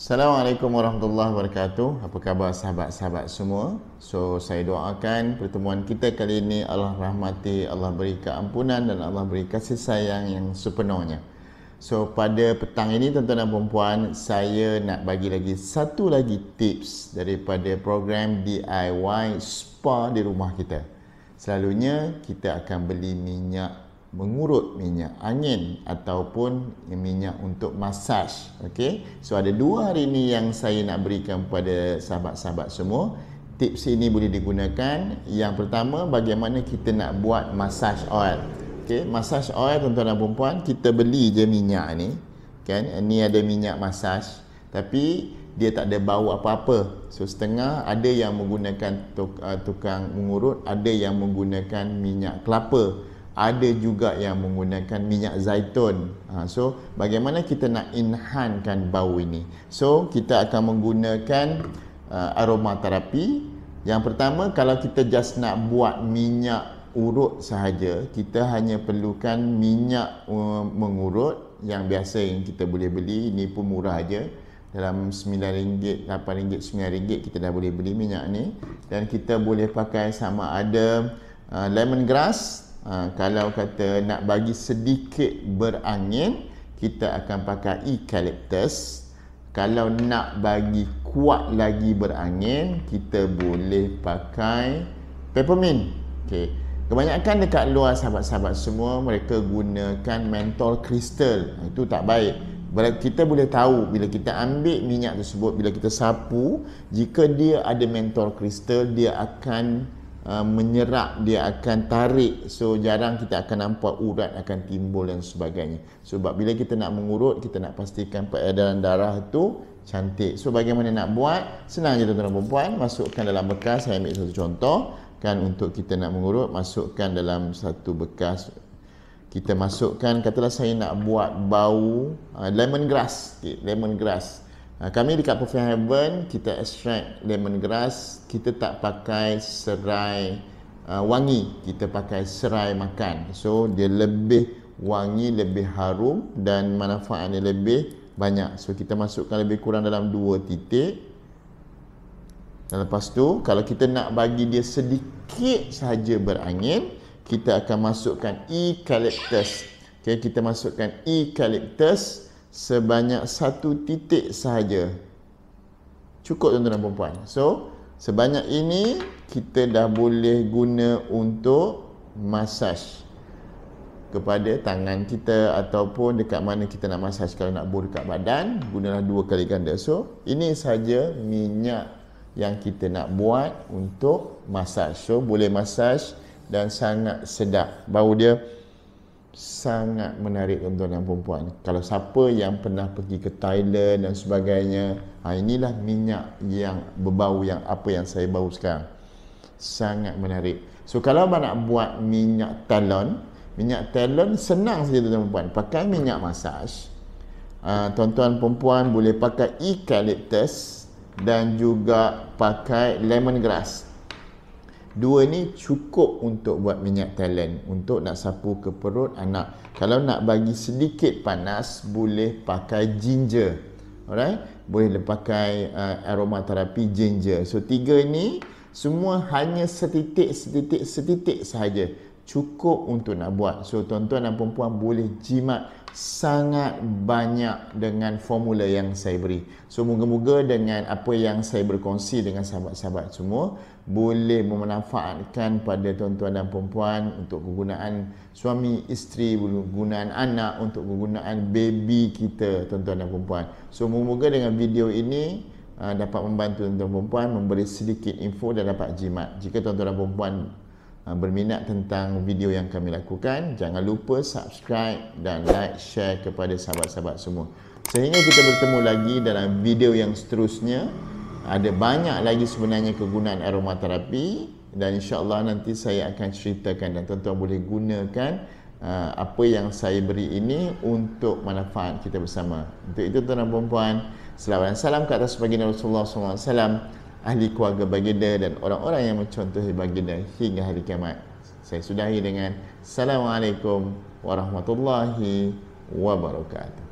Assalamualaikum warahmatullahi wabarakatuh. Apa khabar sahabat-sahabat semua? So, saya doakan pertemuan kita kali ini Allah rahmati, Allah beri keampunan dan Allah beri kasih sayang yang sepenuhnya. So, pada petang ini tuan-tuan dan puan saya nak bagi lagi satu lagi tips daripada program DIY spa di rumah kita. Selalunya kita akan beli minyak mengurut minyak angin ataupun minyak untuk masaj okey so ada dua hari ini yang saya nak berikan kepada sahabat-sahabat semua tips ini boleh digunakan yang pertama bagaimana kita nak buat masaj oil okey masaj oil tuan-tuan dan puan kita beli je minyak ni kan ni ada minyak masaj tapi dia tak ada bau apa-apa so setengah ada yang menggunakan ah, tukang mengurut ada yang menggunakan minyak kelapa ada juga yang menggunakan minyak zaitun. Ha, so bagaimana kita nak enhancekan bau ini? So kita akan menggunakan uh, aromaterapi. Yang pertama kalau kita just nak buat minyak urut sahaja, kita hanya perlukan minyak uh, mengurut yang biasa yang kita boleh beli, ini pun murah saja Dalam RM9, RM8, RM9 kita dah boleh beli minyak ni dan kita boleh pakai sama ada uh, lemon grass ha, kalau kata nak bagi sedikit berangin kita akan pakai eucalyptus kalau nak bagi kuat lagi berangin kita boleh pakai peppermint okey kebanyakan dekat luar sahabat-sahabat semua mereka gunakan mentol kristal. Ha, itu tak baik kita boleh tahu bila kita ambil minyak tersebut bila kita sapu jika dia ada mentol kristal, dia akan Uh, menyerap dia akan tarik so jarang kita akan nampak urat akan timbul dan sebagainya sebab bila kita nak mengurut kita nak pastikan peredaran darah tu cantik so bagaimana nak buat senang je tuan-tuan perempuan masukkan dalam bekas saya ambil satu contoh kan untuk kita nak mengurut masukkan dalam satu bekas kita masukkan katalah saya nak buat bau uh, lemon grass okay, lemon grass Ha, kami dekat Perfume Heaven kita extract lemon grass, kita tak pakai serai uh, wangi kita pakai serai makan so dia lebih wangi lebih harum dan manfaatnya lebih banyak so kita masukkan lebih kurang dalam dua titik dan lepas tu kalau kita nak bagi dia sedikit sahaja berangin kita akan masukkan eucalyptus okay, kita masukkan eucalyptus eucalyptus sebanyak satu titik sahaja. Cukup tuan-tuan dan puan So, sebanyak ini kita dah boleh guna untuk massage kepada tangan kita ataupun dekat mana kita nak massage kalau nak bur dekat badan gunalah dua kali ganda so ini saja minyak yang kita nak buat untuk massage so boleh massage dan sangat sedap bau dia sangat menarik tuan-tuan dan perempuan kalau siapa yang pernah pergi ke Thailand dan sebagainya ha, inilah minyak yang berbau yang apa yang saya bau sekarang sangat menarik so kalau abang nak buat minyak talon minyak talon senang saja tuan-tuan perempuan pakai minyak masaj ha, tuan-tuan perempuan boleh pakai eucalyptus dan juga pakai lemongrass dua ni cukup untuk buat minyak talen untuk nak sapu ke perut anak kalau nak bagi sedikit panas boleh pakai ginger alright boleh pakai uh, aromaterapi ginger so tiga ni semua hanya setitik setitik setitik sahaja cukup untuk nak buat so tuan-tuan dan puan boleh jimat sangat banyak dengan formula yang saya beri. So moga-moga dengan apa yang saya berkongsi dengan sahabat-sahabat semua boleh memanfaatkan pada tuan-tuan dan puan untuk kegunaan suami, isteri, kegunaan anak, untuk kegunaan baby kita tuan-tuan dan puan So moga-moga dengan video ini ah, dapat membantu tuan-tuan dan puan memberi sedikit info dan dapat jimat. Jika tuan-tuan dan puan Ha, berminat tentang video yang kami lakukan jangan lupa subscribe dan like share kepada sahabat-sahabat semua sehingga kita bertemu lagi dalam video yang seterusnya ada banyak lagi sebenarnya kegunaan aromaterapi dan insyaAllah nanti saya akan ceritakan dan tuan-tuan boleh gunakan ha, apa yang saya beri ini untuk manfaat kita bersama untuk itu tuan-tuan dan puan-puan selamat dan salam ke atas pagi Rasulullah SAW ahli keluarga baginda dan orang-orang yang mencontohi baginda hingga hari kiamat. Saya sudahi dengan Assalamualaikum warahmatullahi wabarakatuh.